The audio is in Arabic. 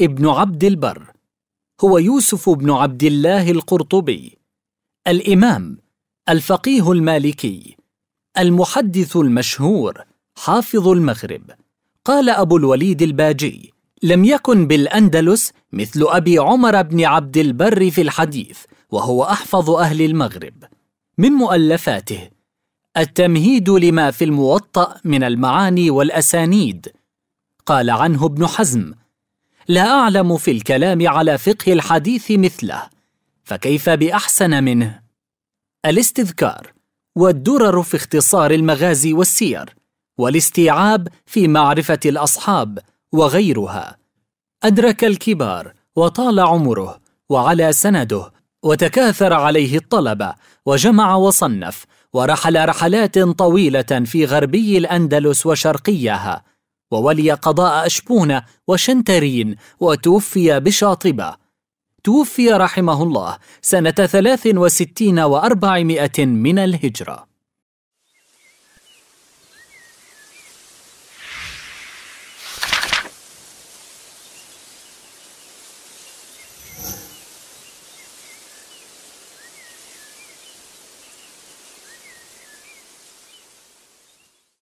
ابن عبد البر هو يوسف بن عبد الله القرطبي الامام الفقيه المالكي المحدث المشهور حافظ المغرب قال ابو الوليد الباجي لم يكن بالاندلس مثل ابي عمر بن عبد البر في الحديث وهو احفظ اهل المغرب من مؤلفاته التمهيد لما في الموطا من المعاني والاسانيد قال عنه ابن حزم لا أعلم في الكلام على فقه الحديث مثله فكيف بأحسن منه؟ الاستذكار والدرر في اختصار المغازي والسير والاستيعاب في معرفة الأصحاب وغيرها أدرك الكبار وطال عمره وعلى سنده وتكاثر عليه الطلبة وجمع وصنف ورحل رحلات طويلة في غربي الأندلس وشرقيها وولي قضاء أشبون وشنترين وتوفي بشاطبة توفي رحمه الله سنة ثلاث وستين وأربعمائة من الهجرة